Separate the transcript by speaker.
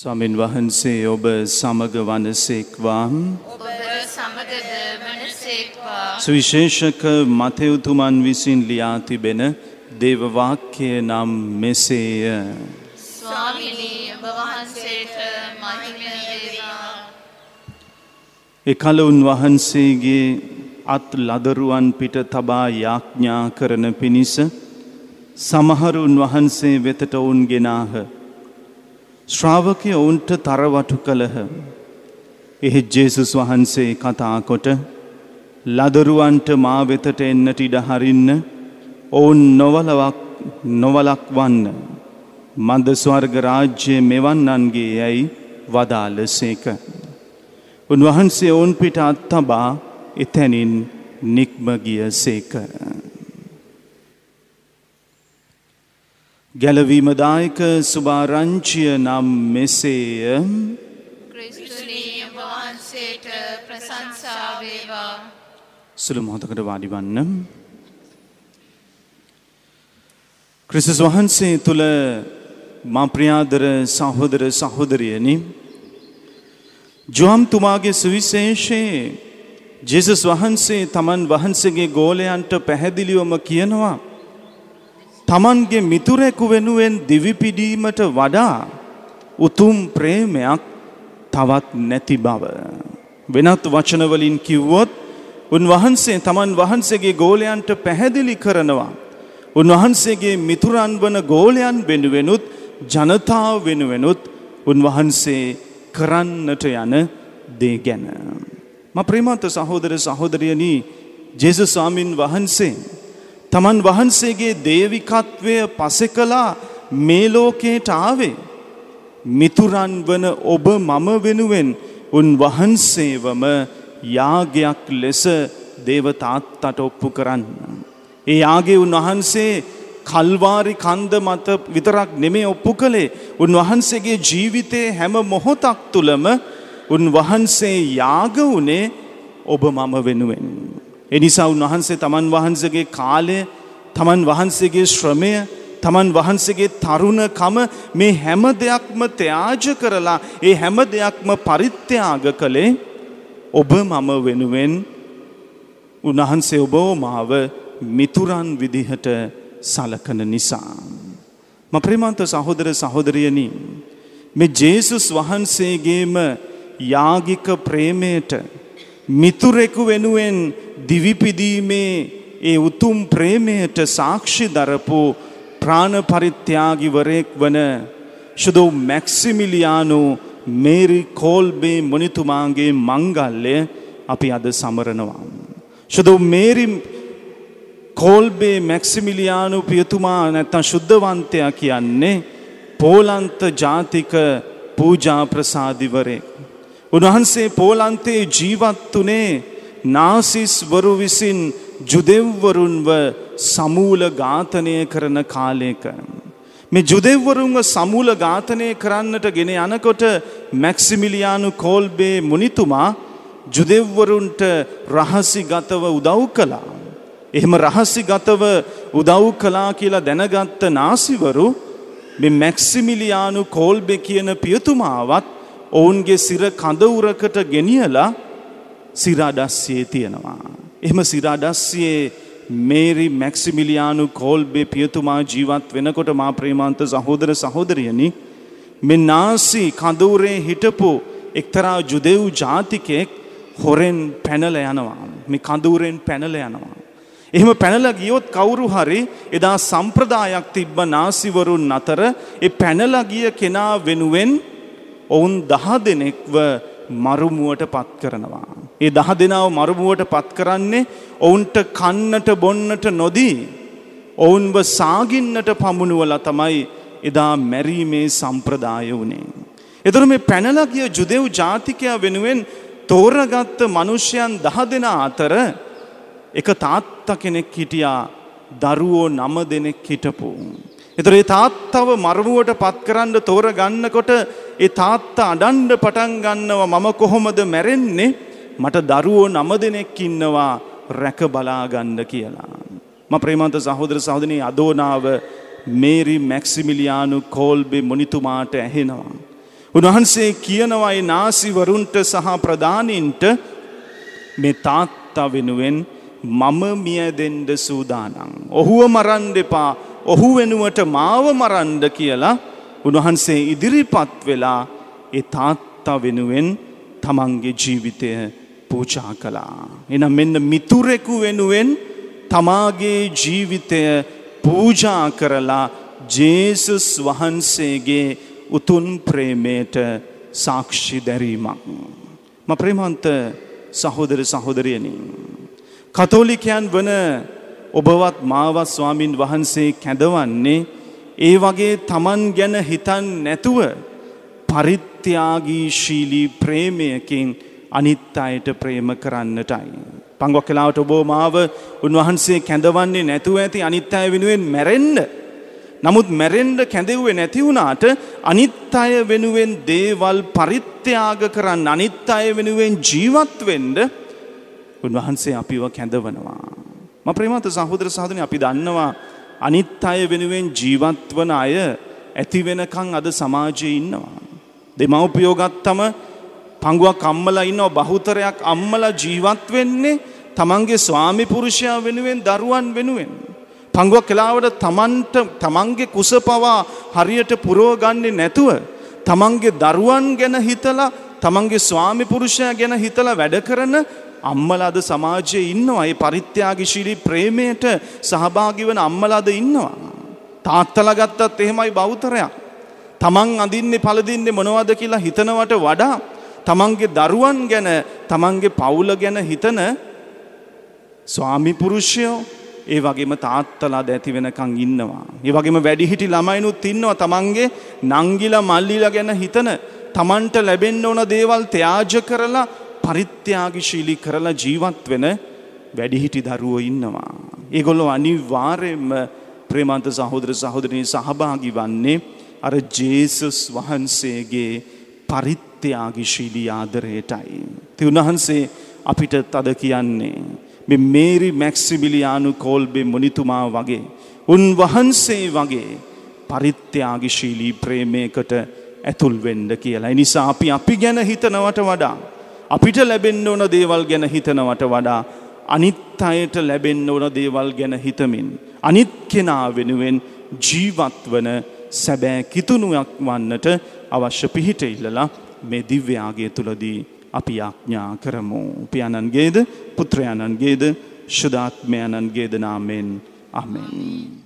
Speaker 1: ස්වමින් වහන්සේ ඔබ සමග වනසෙක්වාම් සුවිශේෂක මතයුතුමන් විසින් ලියා තිබෙන දේවවාක්‍යය නම් මෙසේය එකල උන්වහන්සේගේ අත් ලදරුවන් පිට තබා යාඥා කරන පිණිස සමහරුන් වහන්සේ වෙතට ඔවුන් ගෙනාහ ශ්‍රාවකය ඔවුන්ට තරවටු කළහ. එහෙත් ජේසුස් වහන්සේ කතාකොට ලදරුවන්ට මා වෙතට එන්නට ඉඩ හරින්න ඔවුන් නොවලවක් නොවලක් වන්න. මද ස්වර්ග රාජ්‍යය මෙවන්නන්ගේ යැයි වදාළ සේක. උන්වහන්සේ ඔවුන් පිට අත්තබා එතැනින් නික්මගිය සේකර. ගැලවීමදායක සුභාරංචිය නම් මෙසේය ක්‍රිස්තුනීය වහන්සේට ප්‍රසංසාවේවා සුළු මොහොතකට වාඩිවන්න ක්‍රිස්තුස් වහන්සේ තුළ මා ප්‍රියාදර සහෝදර සහෝදරියනි ජොම් තුමාගේ සුවිශේෂයේ ජේසුස් වහන්සේ තමන් වහන්සේගේ ගෝලයන්ට පැහැදිලිවම කියනවා තමන්ගේ මිතුරෙකු වෙනුවෙන් දිවිපිඩීමට වඩා උතුම් ප්‍රේමයක් තවත් නැති බව. වෙනත් වචනවලින් කිව්වොත් උන්වහන්සේ තමන් වහන්සේගේ ගෝලයන්ට පැහැදිලි කරනවා. උන්වහන්සේගේ මිතුරන් වන ගෝලයන් වෙනුවෙනුත් ජනතාව වෙනුවෙනුත් උන්වහන්සේ කරන්නට යන දේ ගැන. ම ප්‍රේමත සහෝදර සහෝදරයනී ජෙසු ස්වාමින් වහන්සේ තමන් වහන්සේගේ දේවිකත්වය පසෙකලා මේ ලෝකයට ආවේ. මිතුරන් වන ඔබ මම වෙනුවෙන් උන් වහන්සේවම යාගයක් ලෙස දේවතාත්තට ඔප්පු කරන්න. ඒ යාගේ උන්වහන්සේ කල්වාරි කන්ද මත විතරක් නෙමේ ඔප්පු කළේ උන්වහන්සේගේ ජීවිතයේ හැම මොහොතක් තුළම උන්වහන්සේ යාග වුණේ ඔබ මම වෙනුවෙන්. එනිසා උන්වහන්සේ තමන් වහන්සගේ කාලය තමන් වහන්සේගේ ශ්‍රමය තමන් වහන්සේගේ තරුණකම මේ හැම දෙයක්ම ත්‍යාජ කරලා ඒ හැම දෙයක්ම පරිත්‍යාග කළේ ඔබ මම වෙනුවෙන් උන්වහන්සේ ඔබෝ මාව මිතුරන් විදිහට සලකන නිසා. ම ප්‍රේමන්ත සහෝදර සහෝදරියනි මේ ජේසුස් වහන්සේගේම යාගික ප්‍රේමයට මිතුරෙකු වෙනුවෙන් දිවිපිදීමේ ඒ උතුම් ප්‍රේමයට සාක්ෂි දරපු ප්‍රාණ පරිත්‍යාගිවරයෙක් වන ශුදු මැක්සිමිලියානු මේරි කෝල්බේ මොනිතුමාගේ මංගල්ලය අපි අද සමරනවා. ශුදු මේරි කෝල්බේ මැක්සිමිලියානු පියතුමා නැත්තන් ශුද්ධවන්තයා කියන්නේ පෝලන්ත ජාතික පූජා ප්‍රසාධිවරේ. උන්වහන්සේ පෝලන්තයේ ජීවත් වනේ නාසිස්වරු විසින් ජුදෙව්වරුන්ව සමූල ඝාතනය කරන කාලයක. මේ ජුදෙව්වරුන්ව සමූල ඝාතනය කරන්නට ගෙන යනකොට මැක්සිමිලියානු කෝල්බේ මුනිතුමා ජුදෙව්වරුන්ට රහසිගතව උදව් කළා. එහෙම රහසිගතව උදව් කළා කියලා දැනගත්ත නාසිවරු මේ මැක්සිමිලියානු කෝල්බේ කියන පියතුමාවත් ඔවුන්ගේ සිර කඳවුරකට ගෙනියලා සිරාඩස්යේ තියෙනවා. එහම සිරාඩස්යේ මේරි මැක්සිමිලියානු කෝල්බේ පියතුමා ජීවත් වෙනකොට මා ප්‍රේමාන්ත සහෝදර සහෝදරියනි මෙ නාසි කඳවුරේ හිටපු එක්තරා ජුදෙව් ජාතිකයෙක් හොරෙන් පැනල යනවා මේ කඳවුරෙන් පැනල යනවා. එහෙම පැනල ගියොත් කවුරු හරි එදා සම්ප්‍රදායක් තිබ්බ නාසිවරුන් අතර ඒ පැනල ගිය කෙනා වෙනුවෙන් ඔවුන් දහ දෙනෙක්ව මරුමුවට පත් කරනවා. ඒ දහ දෙනාව මරුමුවට පත් කරන්නේ ඔවුන්ට කන්නට බොන්නට නොදී ඔවුන්ව සාගින්නට පමුණුවලා තමයි එදා මැරීමේ සම්ප්‍රදාය වුණේ. එතර මේ පැනලා ගිය ජුදෙව් ජාතිකයා වෙනුවෙන් තෝරගත්ත මිනිසයන් දහ දෙනා අතර එක තාත්තා කෙනෙක් හිටියා දරුවෝ නම දෙනෙක් හිටපු. එතර ඒ තාත්තව මරමුවට පත්කරන්න තෝරගන්නකොට ඒ තාත්තා අඩන්ඩ පටන් ගන්නවා මම කොහොමද මැරෙන්නේ මට දරුවෝ නම දෙනෙක් ඉන්නවා රැක බලාගන්න කියලා. ම ප්‍රේමන්ත සහෝදර සහෝදනී අදෝනාව මේරි මැක්සිමිලියානු කෝල්බෙ මොනිතුමාට ඇහෙනවා. උන්වහන්සේ කියනවයි නාසිවරුන්ට සහ ප්‍රධානීන්ට මේ තාත්තා වෙනුවෙන් මම මියදෙන්ඩ සූදානං. ඔහුව මරන්ඩ එපා ඔහු වෙනුවට මාව මරන්ඩ කියලා උන්වහන්සේ ඉදිරිපත් වෙලා ඒ තාත්තා වෙනුවෙන් තමන්ගේ ජීවිතය පූචා කළා. එනම් මෙන්න මිතුරෙකු වෙනුවෙන් තමාගේ ජීවිතය පූජා කරලා ජේසුස් වහන්සේගේ උතුන් ප්‍රේමයට සාක්ෂි දැරීමක්. ම ප්‍රේමන්ත සහෝදර සහෝදරයනින්. කතෝලිකයන් වන ඔබවත් මාවත් ස්වාමින් වහන්සේ කැඳවන්නේ ඒ වගේ තමන් ගැන හිතන් නැතුව පරිත්‍යාගී ශීලී ප්‍රේමයකින් අනිත් අයට ප්‍රේම කරන්නටයි. පංගොක් කලාවට ඔබෝ මාව උන්වහන්සේ කැඳවන්නේ නැතුව ඇති අනිත් අය වෙනුවෙන් මැරෙන්ඩ. නමුත් මැරෙන්ඩ කැඳෙව්වේ නැතිවුණාට අනිත් අය වෙනුවෙන් දේවල් පරිත්‍යයාග කරන්න අනිත් අය වෙනුවෙන් ජීවත්වෙන්ඩ උන්වහන්සේ අපිව කැඳවනවා. ම ප්‍රේමත සහෝදර සාධනය අපි දන්නවා අනිත් අය වෙනුවෙන් ජීවත්වන අය ඇතිවෙනකං අද සමාජය ඉන්නවා. දෙමව්පියෝගත්තම පංගුවක් අම්මලා ඉන්නව බහුතරයක් අම්මලා ජීවත් වෙන්නේ තමන්ගේ ස්වාමි පුරුෂයා වෙනුවෙන් දරුවන් වෙනුවෙන්. පංගුවක් කලාවට තමන්ට තමන්ගේ කුස පවා හරියට පුරෝගන්නේ නැතුව තමන්ගේ දරුවන් ගැන හිතලා තමන්ගේ ස්වාමි පුරුෂයා ගැන හිතලා වැඩ කරන අම්මලාද සමාජයේ ඉන්නවා. ඒ පරිත්‍යාගශීලී ප්‍රේමයට සහභාගී වෙන අම්මලාද ඉන්නවා. තාත්තලා ගත්තත් එහෙමයි බෞතරයක්. තමන් අඳින්නේ පළදින්නේ මොනවද කියලා හිතනවට වඩා තමන්ගේ දරුවන් ගැන තමන්ගේ පවුල ගැන හිතන ස්වාමිපුරුෂයෝ ඒ වගේම තාත්තලාද ඇති වෙනකං ඉන්නවා. ඒ වගේම වැඩිහිටි ළමයිනුත් ඉන්නවා තමන්ගේ නංගිලා මල්ලිලා ගැන හිතන තමන්ට ලැබෙන්න ඕන දේවල් ත්‍යාජ කරලා පරිත්‍යාගශීලී කරලා ජීවත් වෙන වැඩිහිටි දරුවෝ ඉන්නවා. ඒගොල්ලෝ අනිවාර්යෙන්ම ප්‍රේමන්ත සහෝදර සහෝදරණී සහභාගී වන්නේ අර ජේසුස් වහන්සේගේ පරිත්‍යයාගිශීලී ආදරයටයි. ති උණහන්සේ අපිට තද කියන්නේ. මේරි මැක්සිබිලියානු කෝල්බෙ මොනිතුමා වගේ. උන්වහන්සේ වගේ පරිත්‍යයාගිශීලී ප්‍රේමයකට ඇතුල්වෙන්ඩ කියලා. නිසා අපි අපි ගැන හිතනවට වඩා. අපිට ලැබෙන්න්න ඕන දේවල් ගැන හිතනවට වඩා. අනිත් අයට ලැබෙන්න්න ඕන දේවල් ගැන හිතමින්. අනිත් කෙනා වෙනුවෙන් ජීවත්වන සැබෑ කිතුුණුවක් වන්නට අවශ්‍ය පිහිට ඉල්ලලා මේ දිව්‍යයාගේ තුළදී අපි යාඥා කරමු. පියාණන්ගේද පුත්‍රයාණන්ගේද ශුදාත්මයණන්ගේද නාමෙන් අමෙන්.